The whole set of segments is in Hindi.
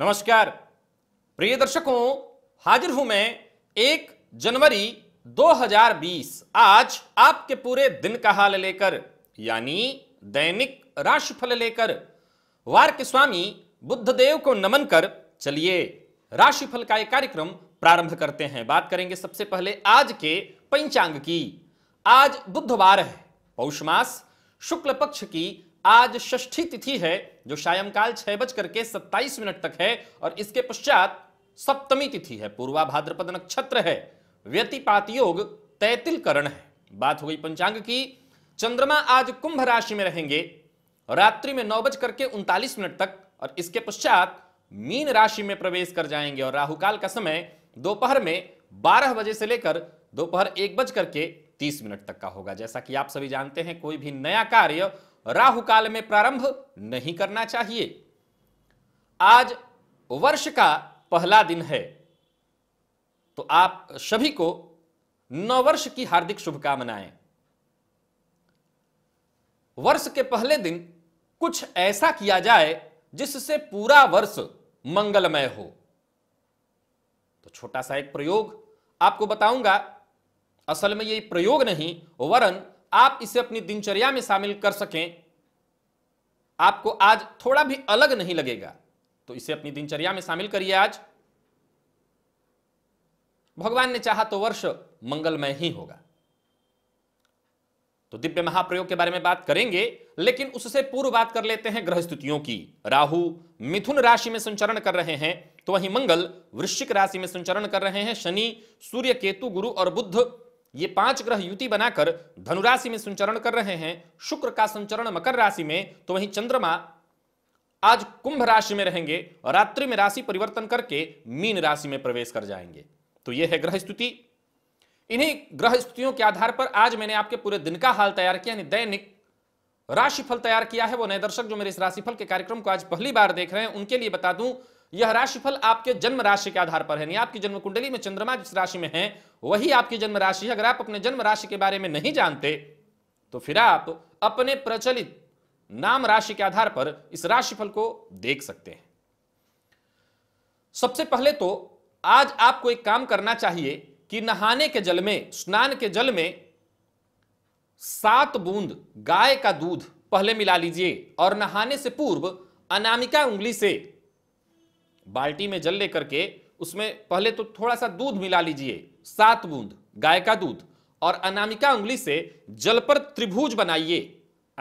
नमस्कार प्रिय दर्शकों हाजिर हूं मैं एक जनवरी 2020 आज आपके पूरे दिन का हाल लेकर यानी दैनिक राशिफल लेकर वार के स्वामी बुद्धदेव को नमन कर चलिए राशिफल का एक कार्यक्रम प्रारंभ करते हैं बात करेंगे सबसे पहले आज के पंचांग की आज बुधवार है पौष मास शुक्ल पक्ष की आज षष्ठी तिथि है जो सायंकाल छह बज करके सत्ताईस मिनट तक है और इसके पश्चात सप्तमी तिथि है पूर्वा भाद्रपद नक्षत्र है व्यतिपात योग तैतिल करण है बात हो गई पंचांग की चंद्रमा आज कुंभ राशि में रहेंगे रात्रि में नौ बज करके उनतालीस मिनट तक और इसके पश्चात मीन राशि में प्रवेश कर जाएंगे और राहुकाल का समय दोपहर में बारह बजे से लेकर दोपहर एक बज करके तीस मिनट तक का होगा जैसा कि आप सभी जानते हैं कोई भी नया कार्य राहु काल में प्रारंभ नहीं करना चाहिए आज वर्ष का पहला दिन है तो आप सभी को नववर्ष की हार्दिक शुभकामनाएं वर्ष के पहले दिन कुछ ऐसा किया जाए जिससे पूरा वर्ष मंगलमय हो तो छोटा सा एक प्रयोग आपको बताऊंगा असल में ये प्रयोग नहीं वरन आप इसे अपनी दिनचर्या में शामिल कर सकें आपको आज थोड़ा भी अलग नहीं लगेगा तो इसे अपनी दिनचर्या में शामिल करिए आज भगवान ने चाहा तो वर्ष मंगलमय ही होगा तो दिव्य महाप्रयोग के बारे में बात करेंगे लेकिन उससे पूर्व बात कर लेते हैं ग्रह स्थितियों की राहु मिथुन राशि में संचरण कर रहे हैं तो वहीं मंगल वृश्चिक राशि में संचरण कर रहे हैं शनि सूर्य केतु गुरु और बुद्ध ये पांच ग्रह युति बनाकर धनुराशि में संचरण कर रहे हैं शुक्र का संचरण मकर राशि में तो वहीं चंद्रमा आज कुंभ राशि में रहेंगे और रात्रि में राशि परिवर्तन करके मीन राशि में प्रवेश कर जाएंगे तो यह है ग्रह स्तुति इन्हीं ग्रह स्थितियों के आधार पर आज मैंने आपके पूरे दिन का हाल तैयार किया दैनिक राशिफल तैयार किया है वो नए दर्शक जो मेरे इस राशिफल के कार्यक्रम को आज पहली बार देख रहे हैं उनके लिए बता दूं यह राशिफल आपके जन्म राशि के आधार पर है नहीं आपकी जन्म कुंडली में चंद्रमा जिस राशि में है वही आपकी जन्म राशि है अगर आप अपने जन्म राशि के बारे में नहीं जानते तो फिर आप अपने प्रचलित नाम राशि के आधार पर इस राशिफल को देख सकते हैं सबसे पहले तो आज आपको एक काम करना चाहिए कि नहाने के जल में स्नान के जल में सात बूंद गाय का दूध पहले मिला लीजिए और नहाने से पूर्व अनामिका उंगली से बाल्टी में जल लेकर के उसमें पहले तो थोड़ा सा दूध मिला लीजिए सात बूंद गाय का दूध और अनामिका उंगली से जल पर त्रिभुज बनाइए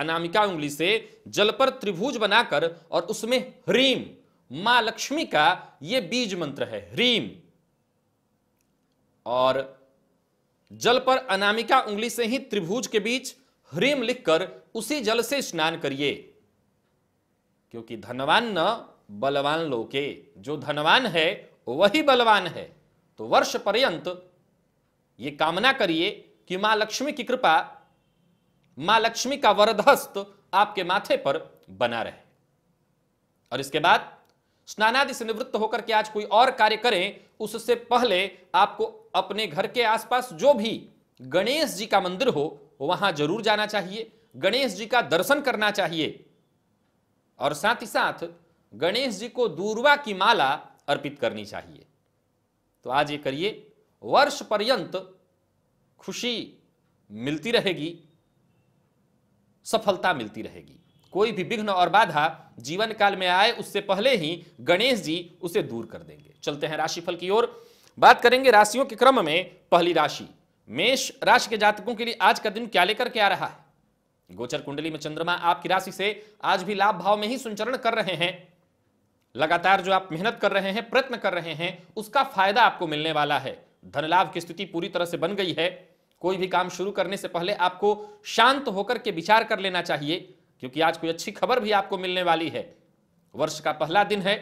अनामिका उंगली से जल पर त्रिभुज बनाकर और उसमें ह्रीम मां लक्ष्मी का यह बीज मंत्र है ह्रीम और जल पर अनामिका उंगली से ही त्रिभुज के बीच ह्रीम लिखकर उसी जल से स्नान करिए क्योंकि धनवान न बलवान लोके जो धनवान है वही बलवान है तो वर्ष पर्यंत ये कामना करिए कि मां लक्ष्मी की कृपा मां लक्ष्मी का वरदहस्त आपके माथे पर बना रहे और इसके बाद स्नानादि से निवृत्त होकर के आज कोई और कार्य करें उससे पहले आपको अपने घर के आसपास जो भी गणेश जी का मंदिर हो वहां जरूर जाना चाहिए गणेश जी का दर्शन करना चाहिए और साथ ही साथ गणेश जी को दूरवा की माला अर्पित करनी चाहिए तो आज ये करिए वर्ष पर्यंत खुशी मिलती रहेगी सफलता मिलती रहेगी कोई भी विघ्न और बाधा जीवन काल में आए उससे पहले ही गणेश जी उसे दूर कर देंगे चलते हैं राशिफल की ओर बात करेंगे राशियों के क्रम में पहली राशि मेष राशि के जातकों के लिए आज का दिन क्या लेकर के आ रहा है गोचर कुंडली में चंद्रमा आपकी राशि से आज भी लाभ भाव में ही संचरण कर रहे हैं लगातार जो आप मेहनत कर रहे हैं प्रयत्न कर रहे हैं उसका फायदा आपको मिलने वाला है धन लाभ की स्थिति पूरी तरह से बन गई है कोई भी काम शुरू करने से पहले आपको शांत होकर के विचार कर लेना चाहिए क्योंकि आज कोई अच्छी खबर भी आपको मिलने वाली है वर्ष का पहला दिन है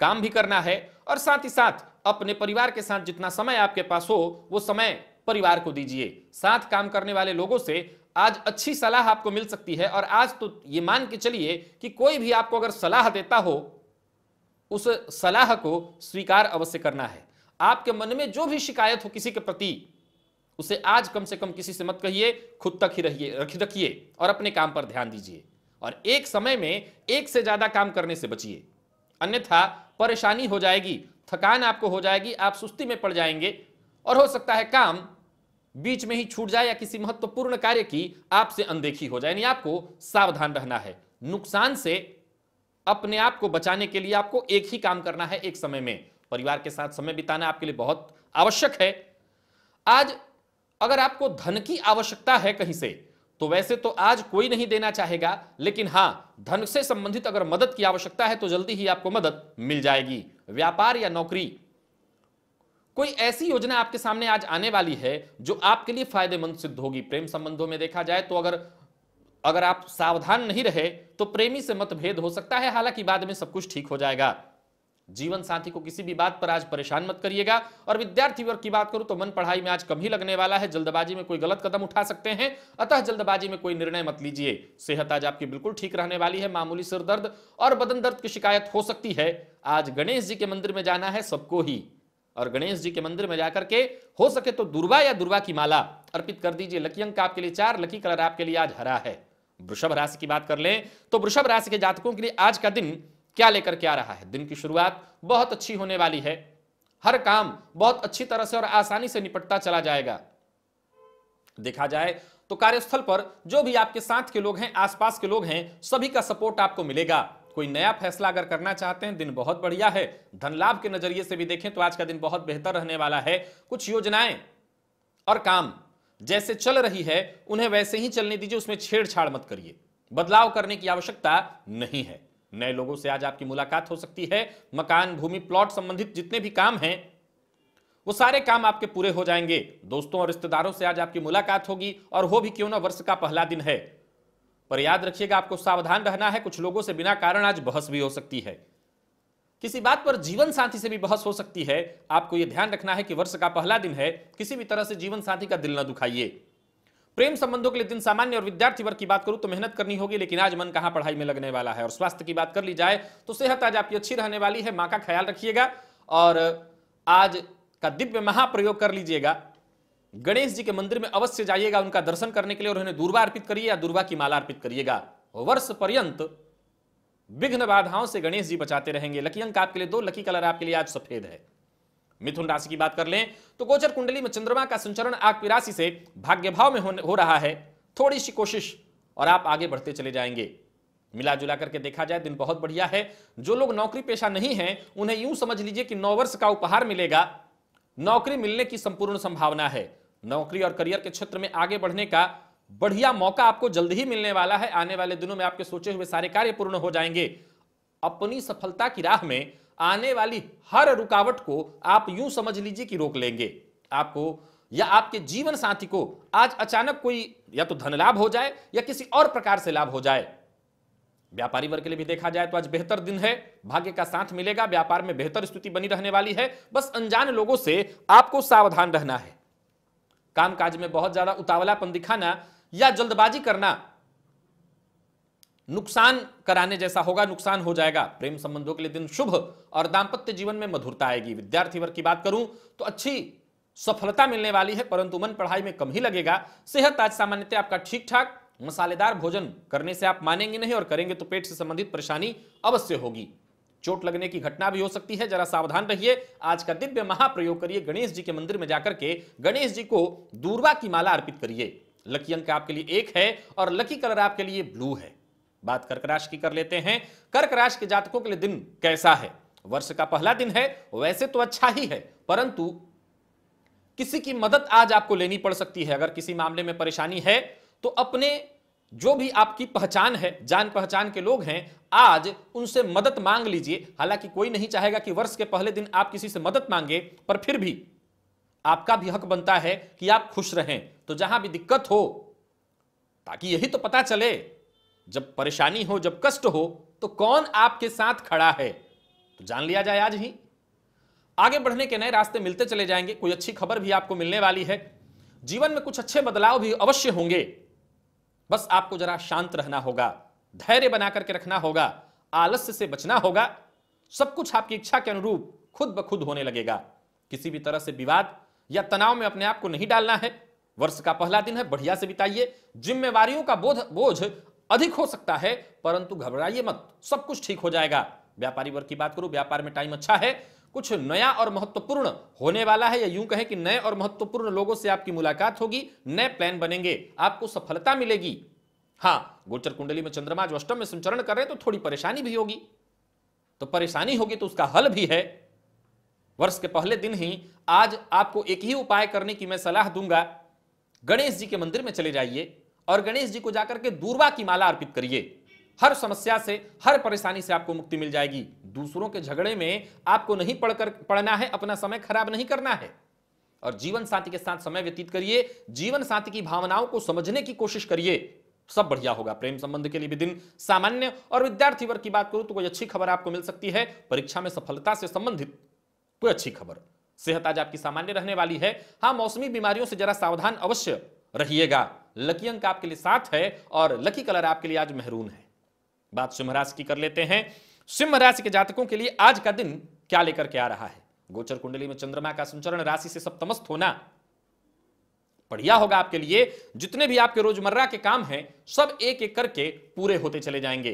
काम भी करना है और साथ ही साथ अपने परिवार के साथ जितना समय आपके पास हो वो समय परिवार को दीजिए साथ काम करने वाले लोगों से आज अच्छी सलाह आपको मिल सकती है और आज तो ये मान के चलिए कि कोई भी आपको अगर सलाह देता हो उस सलाह को स्वीकार अवश्य करना है आपके मन में जो भी शिकायत हो किसी के प्रति उसे आज कम से कम किसी से मत कहिए खुद तक ही रहिए रख रखिए और अपने काम पर ध्यान दीजिए और एक समय में एक से ज्यादा काम करने से बचिए अन्यथा परेशानी हो जाएगी थकान आपको हो जाएगी आप सुस्ती में पड़ जाएंगे और हो सकता है काम बीच में ही छूट जाए या किसी महत्वपूर्ण कार्य की आपसे अनदेखी हो जाए यानी आपको सावधान रहना है नुकसान से अपने आप को बचाने के लिए आपको एक ही काम करना है एक समय में परिवार के साथ समय बिताना आपके लिए बहुत आवश्यक है आज अगर आपको धन की आवश्यकता है कहीं से तो वैसे तो आज कोई नहीं देना चाहेगा लेकिन हां धन से संबंधित अगर मदद की आवश्यकता है तो जल्दी ही आपको मदद मिल जाएगी व्यापार या नौकरी कोई ऐसी योजना आपके सामने आज आने वाली है जो आपके लिए फायदेमंद सिद्ध होगी प्रेम संबंधों में देखा जाए तो अगर अगर आप सावधान नहीं रहे तो प्रेमी से मतभेद हो सकता है हालांकि बाद में सब कुछ ठीक हो जाएगा जीवन साथी को किसी भी बात पर आज परेशान मत करिएगा और विद्यार्थी वर्ग की बात करूं तो मन पढ़ाई में आज कम ही लगने वाला है जल्दबाजी में कोई गलत कदम उठा सकते हैं अतः जल्दबाजी में कोई निर्णय मत लीजिए सेहत आज आपकी बिल्कुल ठीक रहने वाली है मामूली सिर दर्द और बदन दर्द की शिकायत हो सकती है आज गणेश जी के मंदिर में जाना है सबको ही और गणेश जी के मंदिर में जाकर के हो सके तो दुर्वा या दुर्वा की माला अर्पित कर दीजिए लकी अंक आपके लिए चार लकी कलर आपके लिए आज हरा है वृषभ राशि की बात कर लें तो वृषभ राशि के जातकों के लिए आज का दिन क्या लेकर के आ रहा है दिन की शुरुआत बहुत अच्छी होने वाली है हर काम बहुत अच्छी तरह से और आसानी से निपटता चला जाएगा देखा जाए तो कार्यस्थल पर जो भी आपके साथ के लोग हैं आसपास के लोग हैं सभी का सपोर्ट आपको मिलेगा कोई नया फैसला अगर करना चाहते हैं दिन बहुत बढ़िया है धन लाभ के नजरिए से भी देखें तो आज का दिन बहुत बेहतर रहने वाला है कुछ योजनाएं और काम जैसे चल रही है उन्हें वैसे ही चलने दीजिए उसमें छेड़छाड़ मत करिए बदलाव करने की आवश्यकता नहीं है नए लोगों से आज आपकी मुलाकात हो सकती है मकान भूमि प्लॉट संबंधित जितने भी काम हैं वो सारे काम आपके पूरे हो जाएंगे दोस्तों और रिश्तेदारों से आज आपकी मुलाकात होगी और हो भी क्यों ना वर्ष का पहला दिन है पर याद रखिएगा आपको सावधान रहना है कुछ लोगों से बिना कारण आज बहस भी हो सकती है किसी बात पर जीवन साथी से भी बहस हो सकती है आपको यह ध्यान रखना है कि वर्ष का पहला दिन है किसी भी तरह से जीवन साथी का दिल न दुखाइए प्रेम संबंधों के लिए दिन सामान्य और विद्यार्थी वर्ग की बात करूं तो मेहनत करनी होगी लेकिन आज मन कहां पढ़ाई में लगने वाला है और स्वास्थ्य की बात कर ली जाए तो सेहत आज आपकी अच्छी रहने वाली है माँ का ख्याल रखिएगा और आज का दिव्य महाप्रयोग कर लीजिएगा गणेश जी के मंदिर में अवश्य जाइएगा उनका दर्शन करने के लिए और उन्हें दूर्वा अर्पित करिए या दूर्वा की माला अर्पित करिएगा वर्ष पर्यंत विघ्न बाधाओं से गणेश जी बचाते रहेंगे लकी अंक आपके लिए दो लकी कलर आपके लिए आज सफेद है मिथुन राशि की बात कर लें तो गोचर कुंडली में चंद्रमा का संचरण आपकी राशि से भाग्य भाव में हो रहा है थोड़ी सी कोशिश और आप आगे बढ़ते चले जाएंगे मिला जुला करके देखा जाए दिन बहुत बढ़िया है जो लोग नौकरी पेशा नहीं है उन्हें यूं समझ लीजिए कि नौ वर्ष का उपहार मिलेगा नौकरी मिलने की संपूर्ण संभावना है नौकरी और करियर के क्षेत्र में आगे बढ़ने का बढ़िया मौका आपको जल्द ही मिलने वाला है आने वाले दिनों में आपके सोचे हुए सारे कार्य पूर्ण हो जाएंगे अपनी सफलता की राह में आने वाली हर रुकावट को आप यूं समझ लीजिए कि रोक लेंगे आपको या आपके जीवन साथी को आज अचानक कोई या तो धन लाभ हो जाए या किसी और प्रकार से लाभ हो जाए व्यापारी वर्ग के लिए भी देखा जाए तो आज बेहतर दिन है भाग्य का साथ मिलेगा व्यापार में बेहतर स्थिति बनी रहने वाली है बस अनजान लोगों से आपको सावधान रहना है कामकाज में बहुत ज्यादा उतावलापन दिखाना या जल्दबाजी करना नुकसान कराने जैसा होगा नुकसान हो जाएगा प्रेम संबंधों के लिए दिन शुभ और दाम्पत्य जीवन में मधुरता आएगी विद्यार्थी वर्ग की बात करूं तो अच्छी सफलता मिलने वाली है परंतु मन पढ़ाई में कम ही लगेगा सेहत आज सामान्यतः आपका ठीक ठाक मसालेदार भोजन करने से आप मानेंगे नहीं और करेंगे तो पेट से संबंधित परेशानी अवश्य होगी चोट लगने की घटना भी हो सकती है जरा सावधान रहिए आज का दिव्य महाप्रयोग करिए गणेश जी के मंदिर में जाकर के गणेश जी को दूरवा की माला अर्पित करिए लकी अंक आपके लिए एक है और लकी कलर आपके लिए ब्लू है बात कर्क राशि की कर लेते हैं कर्क राशि के जातकों के लिए दिन कैसा है वर्ष का पहला दिन है वैसे तो अच्छा ही है परंतु किसी की मदद आज आपको लेनी पड़ सकती है अगर किसी मामले में परेशानी है तो अपने जो भी आपकी पहचान है जान पहचान के लोग हैं आज उनसे मदद मांग लीजिए हालांकि कोई नहीं चाहेगा कि वर्ष के पहले दिन आप किसी से मदद मांगे पर फिर भी आपका भी हक बनता है कि आप खुश रहें तो जहां भी दिक्कत हो ताकि यही तो पता चले जब परेशानी हो जब कष्ट हो तो कौन आपके साथ खड़ा है तो जान लिया जाए आज ही आगे बढ़ने के नए रास्ते मिलते चले जाएंगे कोई अच्छी खबर भी आपको मिलने वाली है जीवन में कुछ अच्छे बदलाव भी अवश्य होंगे बस आपको जरा शांत रहना होगा धैर्य बना करके रखना होगा आलस्य से बचना होगा सब कुछ आपकी इच्छा के अनुरूप खुद ब खुद होने लगेगा किसी भी तरह से विवाद या तनाव में अपने आप को नहीं डालना है वर्ष का पहला दिन है बढ़िया से बिताइए जिम्मेवार का बोध बोझ अधिक हो सकता है परंतु घबराइए मत सब कुछ ठीक हो जाएगा व्यापारी वर्ग की बात करूं व्यापार में टाइम अच्छा है कुछ नया और महत्वपूर्ण होने वाला है या यूं कहें कि नए और महत्वपूर्ण लोगों से आपकी मुलाकात होगी नए प्लान बनेंगे आपको सफलता मिलेगी हाँ गोचर कुंडली में चंद्रमा जो अष्टम में संचरण कर रहे हैं तो थोड़ी परेशानी भी होगी तो परेशानी होगी तो उसका हल भी है वर्ष के पहले दिन ही आज आपको एक ही उपाय करने की मैं सलाह दूंगा गणेश जी के मंदिर में चले जाइए और गणेश जी को जाकर के दूरवा की माला अर्पित करिए हर समस्या से हर परेशानी से आपको मुक्ति मिल जाएगी दूसरों के झगड़े में आपको नहीं पढ़कर पढ़ना है अपना समय खराब नहीं करना है और जीवन साथी के साथ समय व्यतीत करिए जीवन साथी की भावनाओं को समझने की कोशिश करिए सब बढ़िया होगा प्रेम संबंध के लिए भी दिन सामान्य और विद्यार्थी वर्ग की बात करूं तो कोई अच्छी खबर आपको मिल सकती है परीक्षा में सफलता से संबंधित कोई अच्छी खबर सेहत आज आपकी सामान्य रहने वाली है हाँ मौसमी बीमारियों से जरा सावधान अवश्य रहिएगा लकी अंक आपके लिए सात है और लकी कलर आपके लिए आज मेहरून है बात सिंह राशि की कर लेते हैं सिंह राशि के जातकों के लिए आज का दिन क्या लेकर के आ रहा है गोचर कुंडली में चंद्रमा का संचरण राशि से सप्तमस्त होना बढ़िया होगा आपके लिए जितने भी आपके रोजमर्रा के काम हैं सब एक एक करके पूरे होते चले जाएंगे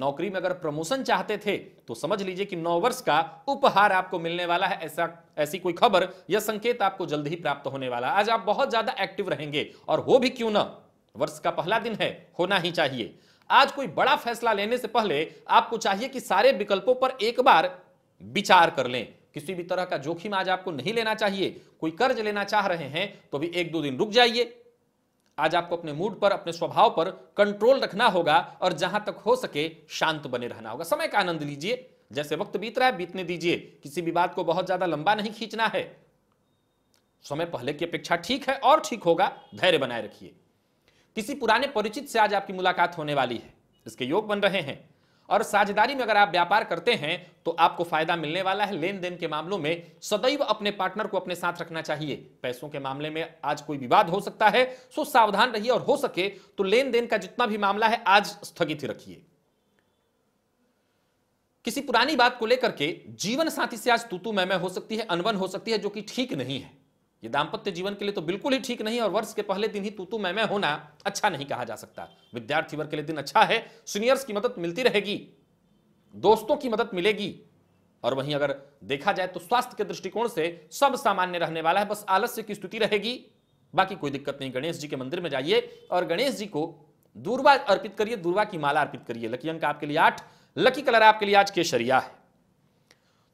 नौकरी में अगर प्रमोशन चाहते थे तो समझ लीजिए कि नौ वर्ष का उपहार आपको मिलने वाला है ऐसा ऐसी कोई खबर या संकेत आपको जल्द ही प्राप्त होने वाला आज आप बहुत ज्यादा एक्टिव रहेंगे और हो भी क्यों ना वर्ष का पहला दिन है होना ही चाहिए आज कोई बड़ा फैसला लेने से पहले आपको चाहिए कि सारे विकल्पों पर एक बार विचार कर लें किसी भी तरह का जोखिम आज आपको नहीं लेना चाहिए कोई कर्ज लेना चाह रहे हैं तो भी एक दो दिन रुक जाइए आज आपको अपने मूड पर अपने स्वभाव पर कंट्रोल रखना होगा और जहां तक हो सके शांत बने रहना होगा समय का आनंद लीजिए जैसे वक्त बीत रहा है बीतने दीजिए किसी भी बात को बहुत ज्यादा लंबा नहीं खींचना है समय पहले की अपेक्षा ठीक है और ठीक होगा धैर्य बनाए रखिए किसी पुराने परिचित से आज आपकी मुलाकात होने वाली है इसके योग बन रहे हैं और साझेदारी में अगर आप व्यापार करते हैं तो आपको फायदा मिलने वाला है लेन देन के मामलों में सदैव अपने पार्टनर को अपने साथ रखना चाहिए पैसों के मामले में आज कोई विवाद हो सकता है सो सावधान रहिए और हो सके तो लेन देन का जितना भी मामला है आज स्थगित रखिए किसी पुरानी बात को लेकर के जीवन साथी से आज तूतू मैं हो सकती है अनबन हो सकती है जो कि ठीक नहीं है ये दाम्पत्य जीवन के लिए तो बिल्कुल ही ठीक नहीं और वर्ष के पहले दिन ही तू तू मैं मैं होना अच्छा नहीं कहा जा सकता विद्यार्थी वर्ग के लिए दिन अच्छा है सीनियर्स की मदद मिलती रहेगी दोस्तों की मदद मिलेगी और वहीं अगर देखा जाए तो स्वास्थ्य के दृष्टिकोण से सब सामान्य रहने वाला है बस आलस्य की स्थिति रहेगी बाकी कोई दिक्कत नहीं गणेश जी के मंदिर में जाइए और गणेश जी को दूरवा अर्पित करिए दूरवा की माला अर्पित करिए लकी अंक आपके लिए आठ लकी कलर आपके लिए आज केसरिया है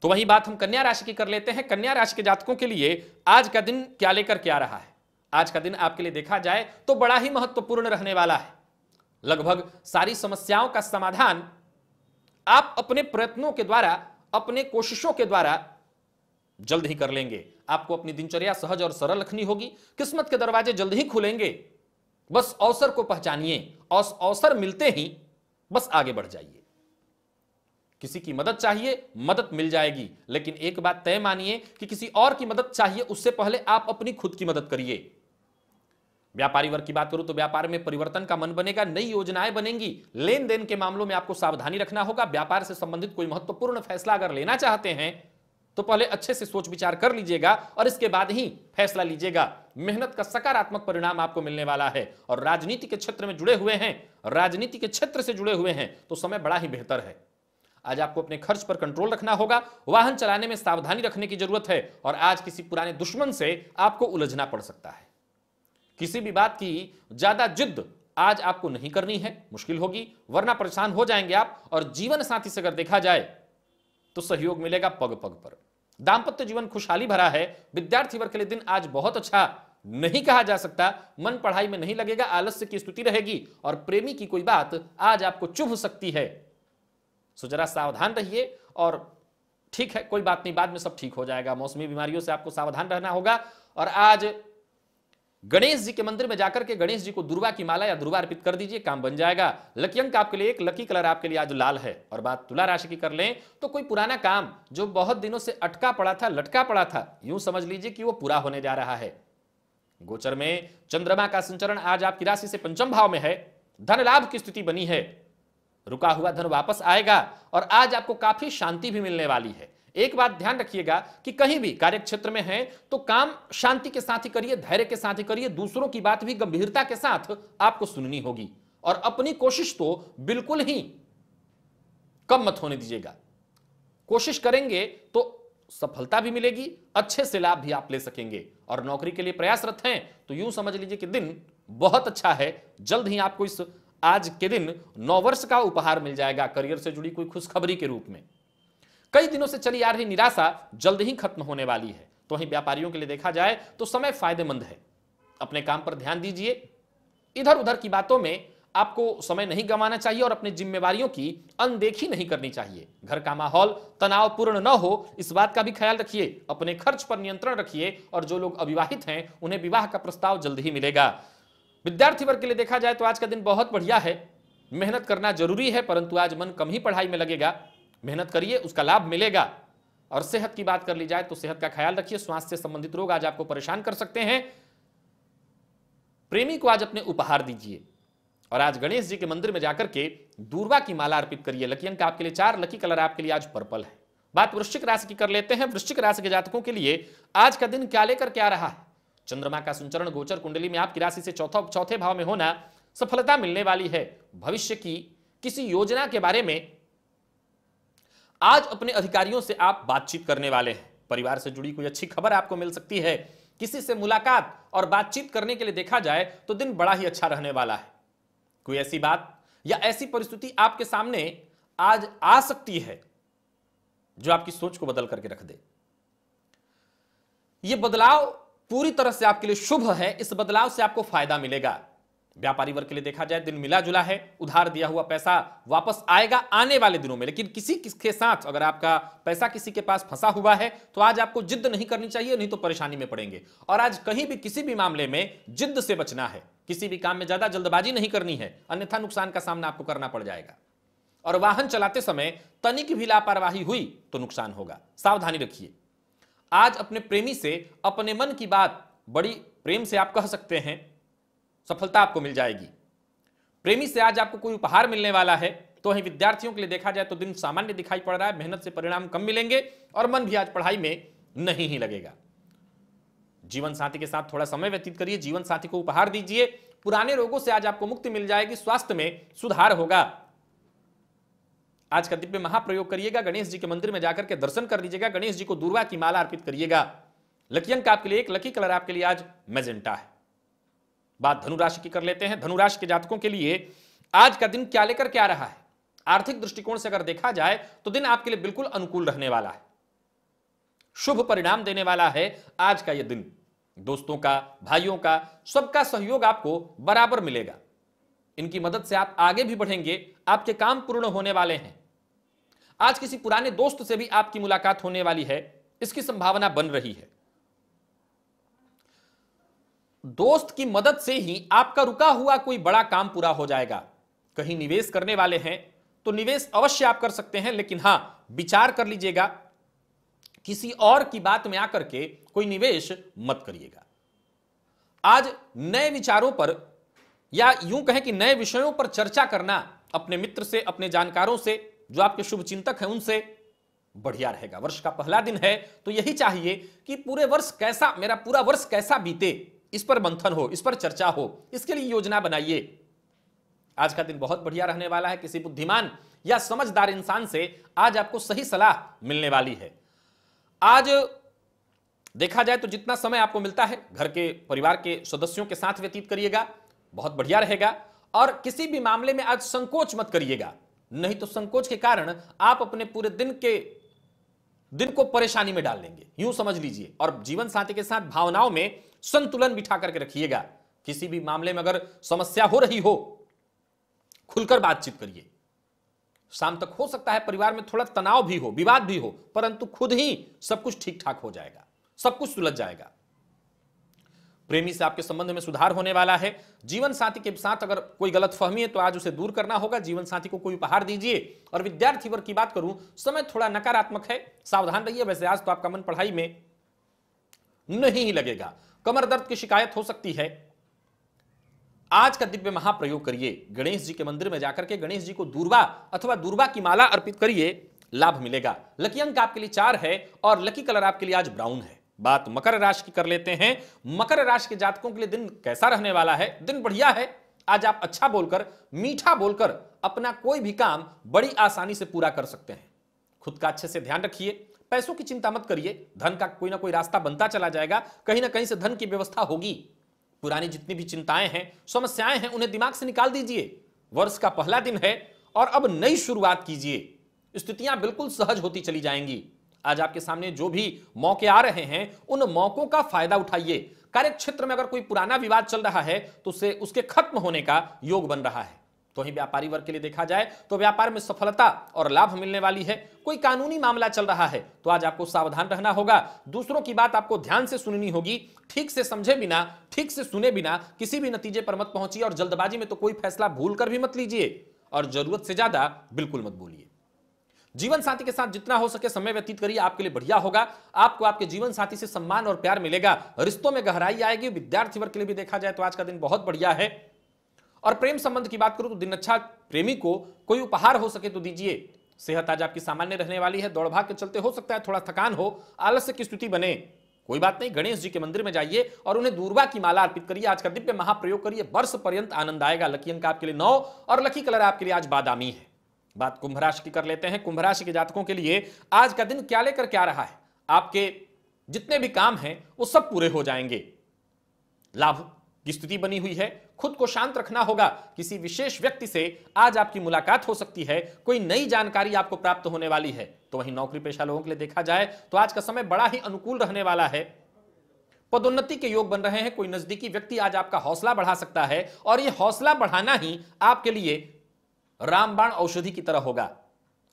तो वही बात हम कन्या राशि की कर लेते हैं कन्या राशि के जातकों के लिए आज का दिन क्या लेकर क्या रहा है आज का दिन आपके लिए देखा जाए तो बड़ा ही महत्वपूर्ण रहने वाला है लगभग सारी समस्याओं का समाधान आप अपने प्रयत्नों के द्वारा अपने कोशिशों के द्वारा जल्द ही कर लेंगे आपको अपनी दिनचर्या सहज और सरल रखनी होगी किस्मत के दरवाजे जल्द ही खुलेंगे बस अवसर को पहचानिए अवसर मिलते ही बस आगे बढ़ जाइए किसी की मदद चाहिए मदद मिल जाएगी लेकिन एक बात तय मानिए कि किसी और की मदद चाहिए उससे पहले आप अपनी खुद की मदद करिए व्यापारी वर्ग की बात करूं तो व्यापार में परिवर्तन का मन बनेगा नई योजनाएं बनेंगी लेन देन के मामलों में आपको सावधानी रखना होगा व्यापार से संबंधित कोई महत्वपूर्ण फैसला अगर लेना चाहते हैं तो पहले अच्छे से सोच विचार कर लीजिएगा और इसके बाद ही फैसला लीजिएगा मेहनत का सकारात्मक परिणाम आपको मिलने वाला है और राजनीति के क्षेत्र में जुड़े हुए हैं राजनीति के क्षेत्र से जुड़े हुए हैं तो समय बड़ा ही बेहतर है आज आपको अपने खर्च पर कंट्रोल रखना होगा वाहन चलाने में सावधानी रखने की जरूरत है और आज किसी पुराने दुश्मन से आपको उलझना पड़ सकता है किसी भी बात की ज्यादा जिद आज आपको नहीं करनी है मुश्किल होगी वरना परेशान हो जाएंगे आप और जीवन साथी से अगर देखा जाए तो सहयोग मिलेगा पग पग पर दाम्पत्य जीवन खुशहाली भरा है विद्यार्थी वर्ग के लिए दिन आज बहुत अच्छा नहीं कहा जा सकता मन पढ़ाई में नहीं लगेगा आलस्य की स्तुति रहेगी और प्रेमी की कोई बात आज आपको चुभ सकती है सो जरा सावधान रहिए और ठीक है कोई बात नहीं बाद में सब ठीक हो जाएगा मौसमी बीमारियों से आपको सावधान रहना होगा और आज गणेश जी के मंदिर में जाकर के गणेश जी को दुर्वा की माला या दुर्वा अर्पित कर दीजिए काम बन जाएगा लकी अंक आपके लिए एक लकी कलर आपके लिए आज लाल है और बात तुला राशि की कर लें तो कोई पुराना काम जो बहुत दिनों से अटका पड़ा था लटका पड़ा था यूं समझ लीजिए कि वो पूरा होने जा रहा है गोचर में चंद्रमा का संचरण आज आपकी राशि से पंचम भाव में है धन लाभ की स्थिति बनी है रुका हुआ धन वापस आएगा और आज आपको काफी शांति भी मिलने वाली है एक बात ध्यान रखिएगा कि कहीं भी कार्य क्षेत्र में है तो काम शांति के साथ ही करिए धैर्य के साथ ही करिए दूसरों की बात भी गंभीरता के साथ आपको सुननी होगी और अपनी कोशिश तो बिल्कुल ही कम मत होने दीजिएगा कोशिश करेंगे तो सफलता भी मिलेगी अच्छे से लाभ भी आप ले सकेंगे और नौकरी के लिए प्रयासरत हैं तो यूं समझ लीजिए कि दिन बहुत अच्छा है जल्द ही आपको इस आज के दिन नौ वर्ष का उपहार मिल जाएगा करियर से जुड़ी कोई खुशखबरी के रूप में कई दिनों से चली आ रही निराशा जल्द ही खत्म होने वाली है तो वहीं व्यापारियों के लिए देखा जाए तो समय फायदेमंद है अपने काम पर ध्यान दीजिए इधर उधर की बातों में आपको समय नहीं गंवाना चाहिए और अपनी जिम्मेवारियों की अनदेखी नहीं करनी चाहिए घर का माहौल तनावपूर्ण न हो इस बात का भी ख्याल रखिए अपने खर्च पर नियंत्रण रखिए और जो लोग अविवाहित हैं उन्हें विवाह का प्रस्ताव जल्द ही मिलेगा विद्यार्थी वर्ग के लिए देखा जाए तो आज का दिन बहुत बढ़िया है मेहनत करना जरूरी है परंतु आज मन कम ही पढ़ाई में लगेगा मेहनत करिए उसका लाभ मिलेगा और सेहत की बात कर ली जाए तो सेहत का ख्याल रखिए स्वास्थ्य से संबंधित रोग आज आपको परेशान कर सकते हैं प्रेमी को आज अपने उपहार दीजिए और आज गणेश जी के मंदिर में जाकर के दूरवा की माला अर्पित करिए लकी अंक आपके लिए चार लकी कलर आपके लिए आज पर्पल है बात वृश्चिक राशि की कर लेते हैं वृश्चिक राशि के जातकों के लिए आज का दिन क्या लेकर क्या रहा है चंद्रमा का संचरण गोचर कुंडली में आपकी राशि से चौथा चौथे भाव में होना सफलता मिलने वाली है भविष्य की किसी योजना के बारे में आज अपने अधिकारियों से आप बातचीत करने वाले हैं परिवार से जुड़ी कोई अच्छी खबर आपको मिल सकती है किसी से मुलाकात और बातचीत करने के लिए देखा जाए तो दिन बड़ा ही अच्छा रहने वाला है कोई ऐसी बात या ऐसी परिस्थिति आपके सामने आज आ सकती है जो आपकी सोच को बदल करके रख दे ये बदलाव पूरी तरह से आपके लिए शुभ है इस बदलाव से आपको फायदा मिलेगा व्यापारी वर्ग के लिए देखा जाए दिन मिला जुला है उधार दिया हुआ पैसा वापस आएगा आने वाले दिनों में लेकिन किसी किसके साथ अगर आपका पैसा किसी के पास फंसा हुआ है तो आज आपको जिद नहीं करनी चाहिए नहीं तो परेशानी में पड़ेंगे और आज कहीं भी किसी भी मामले में जिद से बचना है किसी भी काम में ज्यादा जल्दबाजी नहीं करनी है अन्यथा नुकसान का सामना आपको करना पड़ जाएगा और वाहन चलाते समय तनिक भी लापरवाही हुई तो नुकसान होगा सावधानी रखिए आज अपने प्रेमी से अपने मन की बात बड़ी प्रेम से आप कह सकते हैं सफलता आपको मिल जाएगी प्रेमी से आज आपको कोई उपहार मिलने वाला है तो वहीं विद्यार्थियों के लिए देखा जाए तो दिन सामान्य दिखाई पड़ रहा है मेहनत से परिणाम कम मिलेंगे और मन भी आज पढ़ाई में नहीं ही लगेगा जीवन साथी के साथ थोड़ा समय व्यतीत करिए जीवन साथी को उपहार दीजिए पुराने रोगों से आज आपको मुक्ति मिल जाएगी स्वास्थ्य में सुधार होगा आज का दिव्य महाप्रयोग करिएगा गणेश जी के मंदिर में जाकर के दर्शन कर लीजिएगा गणेश जी को दुर्वा की माला अर्पित करिएगा लकी अंक आपके लिए एक लकी कलर आपके लिए आज मेजेंटा है बात धनुराशि की कर लेते हैं धनुराशि के जातकों के लिए आज का दिन क्या लेकर के आ रहा है आर्थिक दृष्टिकोण से अगर देखा जाए तो दिन आपके लिए बिल्कुल अनुकूल रहने वाला है शुभ परिणाम देने वाला है आज का यह दिन दोस्तों का भाइयों का सबका सहयोग आपको बराबर मिलेगा इनकी मदद से आप आगे भी बढ़ेंगे आपके काम पूर्ण होने वाले हैं आज किसी पुराने दोस्त से भी आपकी मुलाकात होने वाली है इसकी संभावना बन रही है दोस्त की मदद से ही आपका रुका हुआ कोई बड़ा काम पूरा हो जाएगा कहीं निवेश करने वाले हैं तो निवेश अवश्य आप कर सकते हैं लेकिन हां विचार कर लीजिएगा किसी और की बात में आकर के कोई निवेश मत करिएगा आज नए विचारों पर या यूं कहें कि नए विषयों पर चर्चा करना अपने मित्र से अपने जानकारों से जो आपके शुभ चिंतक हैं उनसे बढ़िया रहेगा वर्ष का पहला दिन है तो यही चाहिए कि पूरे वर्ष कैसा मेरा पूरा वर्ष कैसा बीते इस पर मंथन हो इस पर चर्चा हो इसके लिए योजना बनाइए आज का दिन बहुत बढ़िया रहने वाला है किसी बुद्धिमान या समझदार इंसान से आज आपको सही सलाह मिलने वाली है आज देखा जाए तो जितना समय आपको मिलता है घर के परिवार के सदस्यों के साथ व्यतीत करिएगा बहुत बढ़िया रहेगा और किसी भी मामले में आज संकोच मत करिएगा नहीं तो संकोच के कारण आप अपने पूरे दिन के दिन को परेशानी में डाल लेंगे यूं समझ लीजिए और जीवन साथी के साथ भावनाओं में संतुलन बिठा करके रखिएगा किसी भी मामले में अगर समस्या हो रही हो खुलकर बातचीत करिए शाम तक हो सकता है परिवार में थोड़ा तनाव भी हो विवाद भी हो परंतु खुद ही सब कुछ ठीक ठाक हो जाएगा सब कुछ सुलझ जाएगा प्रेमी से आपके संबंध में सुधार होने वाला है जीवन साथी के साथ अगर कोई गलत फहमी है तो आज उसे दूर करना होगा जीवन साथी को कोई उपहार दीजिए और विद्यार्थी वर्ग की बात करूं समय थोड़ा नकारात्मक है सावधान रहिए वैसे आज तो आपका मन पढ़ाई में नहीं ही लगेगा कमर दर्द की शिकायत हो सकती है आज का दिव्य महाप्रयोग करिए गणेश जी के मंदिर में जाकर के गणेश जी को दूर्वा अथवा दूर्वा की माला अर्पित करिए लाभ मिलेगा लकी अंक आपके लिए चार है और लकी कलर आपके लिए आज ब्राउन है बात मकर राशि की कर लेते हैं मकर राशि के जातकों के लिए दिन कैसा रहने वाला है दिन बढ़िया है आज आप अच्छा बोलकर मीठा बोलकर अपना कोई भी काम बड़ी आसानी से पूरा कर सकते हैं खुद का अच्छे से ध्यान रखिए पैसों की चिंता मत करिए धन का कोई ना कोई रास्ता बनता चला जाएगा कहीं ना कहीं से धन की व्यवस्था होगी पुरानी जितनी भी चिंताएं हैं समस्याएं हैं उन्हें दिमाग से निकाल दीजिए वर्ष का पहला दिन है और अब नई शुरुआत कीजिए स्थितियां बिल्कुल सहज होती चली जाएंगी आज आपके सामने जो भी मौके आ रहे हैं उन मौकों का फायदा उठाइए कार्य क्षेत्र में अगर कोई पुराना विवाद चल रहा है तो उसे उसके खत्म होने का योग बन रहा है तो ही व्यापारी वर्ग के लिए देखा जाए तो व्यापार में सफलता और लाभ मिलने वाली है कोई कानूनी मामला चल रहा है तो आज आपको सावधान रहना होगा दूसरों की बात आपको ध्यान से सुननी होगी ठीक से समझे बिना ठीक से सुने बिना किसी भी नतीजे पर मत पहुंचिए और जल्दबाजी में तो कोई फैसला भूल कर भी मत लीजिए और जरूरत से ज्यादा बिल्कुल मत बोलिए जीवन साथी के साथ जितना हो सके समय व्यतीत करिए आपके लिए बढ़िया होगा आपको आपके जीवन साथी से सम्मान और प्यार मिलेगा रिश्तों में गहराई आएगी विद्यार्थी वर्ग के लिए भी देखा जाए तो आज का दिन बहुत बढ़िया है और प्रेम संबंध की बात करूं तो दिन अच्छा प्रेमी को कोई उपहार हो सके तो दीजिए सेहत आज आपकी सामान्य रहने वाली है दौड़भाग के चलते हो सकता है थोड़ा थकान हो आलस्य की स्थिति बने कोई बात नहीं गणेश जी के मंदिर में जाइए और उन्हें दूर्वा की माला अर्पित करिए आज का दिव्य महाप्रयोग करिए वर्ष पर्यंत आनंद आएगा लकी अंक आपके लिए नौ और लकी कलर आपके लिए आज बादामी है बात कुंभ राशि की कर लेते हैं कुंभ राशि के जातकों के लिए आज का दिन क्या लेकर क्या रहा है आपके जितने भी काम हैं वो सब पूरे हो जाएंगे लाभ की स्थिति बनी हुई है खुद को शांत रखना होगा किसी विशेष व्यक्ति से आज आपकी मुलाकात हो सकती है कोई नई जानकारी आपको प्राप्त होने वाली है तो वहीं नौकरी पेशा लोगों के लिए देखा जाए तो आज का समय बड़ा ही अनुकूल रहने वाला है पदोन्नति के योग बन रहे हैं कोई नजदीकी व्यक्ति आज आपका हौसला बढ़ा सकता है और यह हौसला बढ़ाना ही आपके लिए रामबाण औषधि की तरह होगा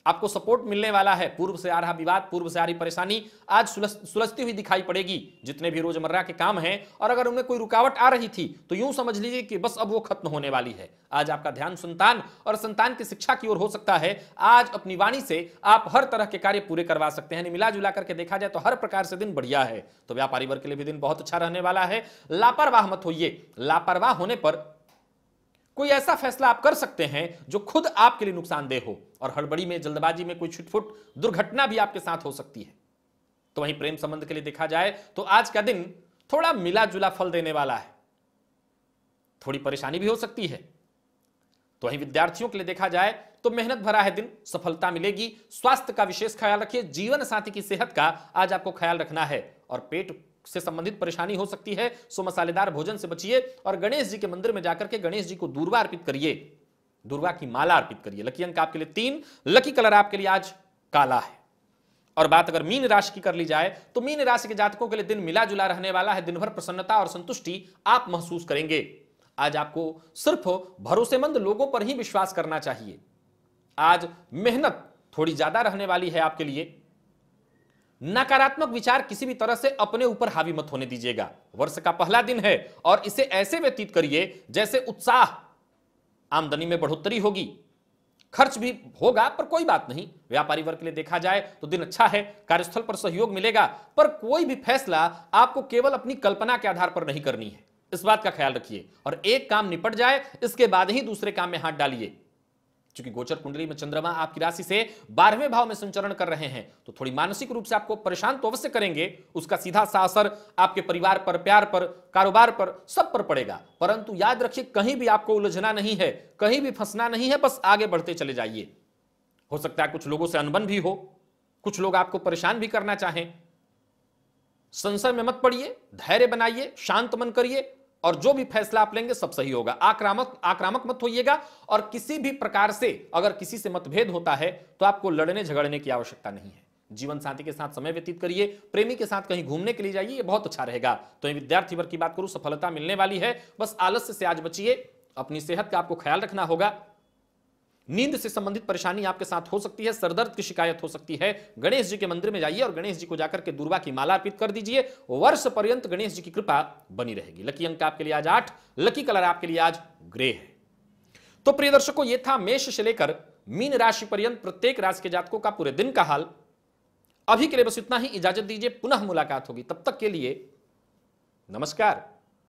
आपको सपोर्ट मिलने वाला है पूर्व से आ रहा विवाद पूर्व से आ रही परेशानी आज सुलझती हुई दिखाई पड़ेगी जितने भी रोजमर्रा के काम हैं और अगर उनमें कोई रुकावट आ रही थी तो यूं समझ लीजिए कि बस अब वो खत्म होने वाली है आज आपका ध्यान संतान और संतान की शिक्षा की ओर हो सकता है आज अपनी वाणी से आप हर तरह के कार्य पूरे करवा सकते हैं मिला जुला करके देखा जाए तो हर प्रकार से दिन बढ़िया है तो व्यापारी वर्ग के लिए भी दिन बहुत अच्छा रहने वाला है लापरवाह मत होइए लापरवाह होने पर कोई ऐसा फैसला आप कर सकते हैं जो खुद आपके लिए नुकसानदेह हो और हड़बड़ी में जल्दबाजी में कोई छुटफुट दुर्घटना भी आपके साथ हो सकती है तो वहीं प्रेम संबंध के लिए देखा जाए तो आज का दिन थोड़ा मिला जुला फल देने वाला है थोड़ी परेशानी भी हो सकती है तो वहीं विद्यार्थियों के लिए देखा जाए तो मेहनत भरा है दिन सफलता मिलेगी स्वास्थ्य का विशेष ख्याल रखिए जीवन साथी की सेहत का आज आपको ख्याल रखना है और पेट से संबंधित परेशानी हो सकती है सो मसालेदार भोजन से बचिए और गणेश जी के मंदिर में जाकर के गणेश जी को दूरवा अर्पित करिए दुर्गा की माला अर्पित करिए लकी अंक आपके लिए तीन लकी कलर आपके लिए आज काला है और बात अगर मीन राशि की कर ली जाए तो मीन राशि के जातकों के लिए दिन मिला जुला रहने वाला है दिन भर प्रसन्नता और संतुष्टि आप महसूस करेंगे आज आपको सिर्फ भरोसेमंद लोगों पर ही विश्वास करना चाहिए आज मेहनत थोड़ी ज्यादा रहने वाली है आपके लिए नकारात्मक विचार किसी भी तरह से अपने ऊपर हावी मत होने दीजिएगा वर्ष का पहला दिन है और इसे ऐसे व्यतीत करिए जैसे उत्साह आमदनी में बढ़ोतरी होगी खर्च भी होगा पर कोई बात नहीं व्यापारी वर्ग के लिए देखा जाए तो दिन अच्छा है कार्यस्थल पर सहयोग मिलेगा पर कोई भी फैसला आपको केवल अपनी कल्पना के आधार पर नहीं करनी है इस बात का ख्याल रखिए और एक काम निपट जाए इसके बाद ही दूसरे काम में हाथ डालिए क्योंकि गोचर कुंडली में चंद्रमा आपकी राशि से बारहवें भाव में संचरण कर रहे हैं तो थोड़ी मानसिक रूप से आपको परेशान तो अवश्य करेंगे उसका सीधा सा असर आपके परिवार पर प्यार पर कारोबार पर सब पर पड़ेगा परंतु याद रखिए कहीं भी आपको उलझना नहीं है कहीं भी फंसना नहीं है बस आगे बढ़ते चले जाइए हो सकता है कुछ लोगों से अनबन भी हो कुछ लोग आपको परेशान भी करना चाहें संसार में मत पड़िए धैर्य बनाइए शांत मन करिए और जो भी फैसला आप लेंगे सब सही होगा आक्रामक आक्रामक मत होइएगा और किसी भी प्रकार से अगर किसी से मतभेद होता है तो आपको लड़ने झगड़ने की आवश्यकता नहीं है जीवन साथी के साथ समय व्यतीत करिए प्रेमी के साथ कहीं घूमने के लिए जाइए बहुत अच्छा रहेगा तो विद्यार्थी वर्ग की बात करूं सफलता मिलने वाली है बस आलस्य से आज बचिए अपनी सेहत का आपको ख्याल रखना होगा नींद से संबंधित परेशानी आपके साथ हो सकती है सरदर्द की शिकायत हो सकती है गणेश जी के मंदिर में जाइए और गणेश जी को जाकर के दुर्वा की माला अर्पित कर दीजिए वर्ष पर्यंत गणेश जी की कृपा बनी रहेगी लकी अंक आपके लिए आज आठ लकी कलर आपके लिए आज ग्रे है तो प्रिय दर्शकों यह था मेष से लेकर मीन राशि पर्यंत प्रत्येक राशि के जातकों का पूरे दिन का हाल अभी के लिए बस इतना ही इजाजत दीजिए पुनः मुलाकात होगी तब तक के लिए नमस्कार